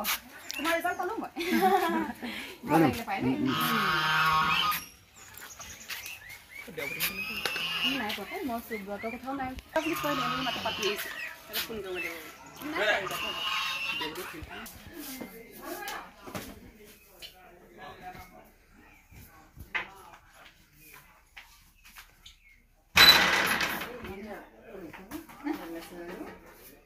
어. 그 말이 쌀 떠는 거야. 그러나 이제 봐야 돼. Này của cái món sườn vừa tôi thâu này, tôi biết phơi này nhưng mà tôi bật gì, tôi phun rồi đều. Nãy này được không? Đều được. Thank you.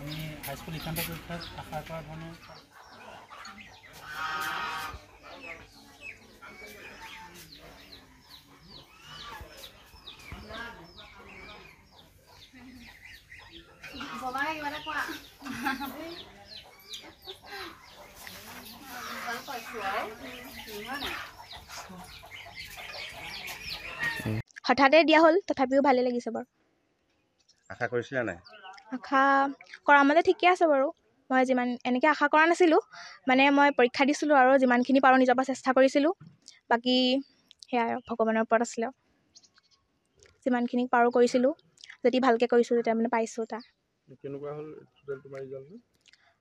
আমি high school শিক্ষান্ত পৰীক্ষাত আশা কৰা ধৰণৰ হঠাতে দিয়া হ'ল তথাপিও ভালেই লাগিছে বাৰু আশা কৰিছিলা নাই আশা কৰা মানে ঠিকে আছে বাৰু মই যিমান এনেকৈ আশা কৰা নাছিলোঁ মানে মই পৰীক্ষা দিছিলোঁ আৰু যিমানখিনি পাৰোঁ নিজৰ পৰা চেষ্টা কৰিছিলোঁ বাকী সেয়াই আৰু ভগৱানৰ ওপৰত আছিলে যিমানখিনি পাৰোঁ কৰিছিলোঁ যদি ভালকৈ কৰিছোঁ তেতিয়া মানে পাইছোঁ তাৰ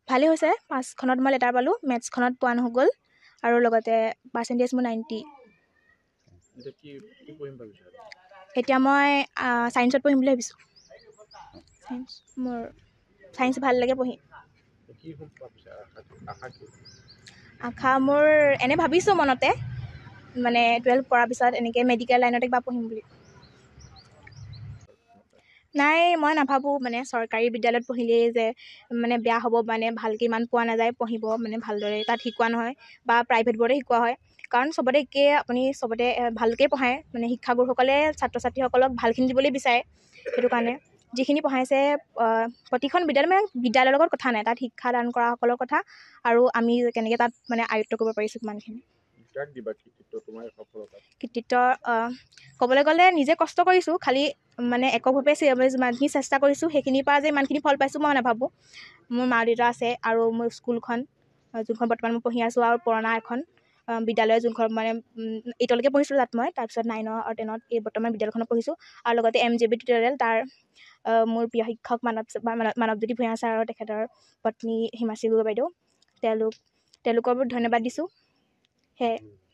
ভালেই হৈছে পাঁচখনত মই লেটাৰ পালোঁ মেথছখনত পোৱা নহ'ল আৰু লগতে পাৰ্চেণ্টেজ মোৰ নাইণ্টি এতিয়া মই ছায়েঞ্চত পঢ়িম বুলি ভাবিছোঁ ছায়েন্স মোৰ ছায়েন্স ভাল লাগে পঢ়ি আশা মোৰ এনে ভাবিছোঁ মনতে মানে টুৱেল্ভ কৰাৰ পিছত এনেকৈ মেডিকেল লাইনতে কিবা পঢ়িম বুলি নাই মই নাভাবোঁ মানে চৰকাৰী বিদ্যালয়ত পঢ়িলেই যে মানে বেয়া হ'ব মানে ভালকৈ ইমান পোৱা নাযায় পঢ়িব মানে ভালদৰে তাত শিকোৱা নহয় বা প্ৰাইভেটবোৰতে শিকোৱা হয় কাৰণ চবতে একেই আপুনি চবতে ভালকৈ পঢ়ায় মানে শিক্ষাগুৰুসকলে ছাত্ৰ ছাত্ৰীসকলক ভালখিনি দিবলৈ বিচাৰে সেইটো কাৰণে যিখিনি পঢ়াইছে প্ৰতিখন বিদ্যালয় মানে বিদ্যালয়ৰ লগত কথা নাই তাত শিক্ষা শিক্ষাদান কৰাসকলৰ কথা আৰু আমি কেনেকৈ তাত মানে আয়ত্ব কৰিব পাৰিছোঁ কিমানখিনি কৃতিত্ব ক'বলৈ গ'লে নিজে কষ্ট কৰিছোঁ খালী মানে একভাৱে যিমানখিনি চেষ্টা কৰিছোঁ সেইখিনিৰ পৰা যে ইমানখিনি ফল পাইছোঁ মই নাভাবোঁ মোৰ মা দেউতা আছে আৰু মোৰ স্কুলখন যোনখন বৰ্তমান মই পঢ়ি আছোঁ আৰু পুৰণা এখন বিদ্যালয় যোনখন মানে এইটলৈকে পঢ়িছিলোঁ তাত মই তাৰপিছত নাইনৰ আৰু টেনত এই বৰ্তমান বিদ্যালয়খনত পঢ়িছোঁ আৰু লগতে এম জে বি টিউটৰিয়েল তাৰ মোৰ প্ৰিয় শিক্ষক মানৱ মানৱজ্যোতি ভূঞা ছাৰ আৰু তেখেতৰ পত্নী হিমাশ্ৰী গগৈ বাইদেউ তেওঁলোক তেওঁলোকৰ বহুত ধন্যবাদ দিছোঁ সেয়ে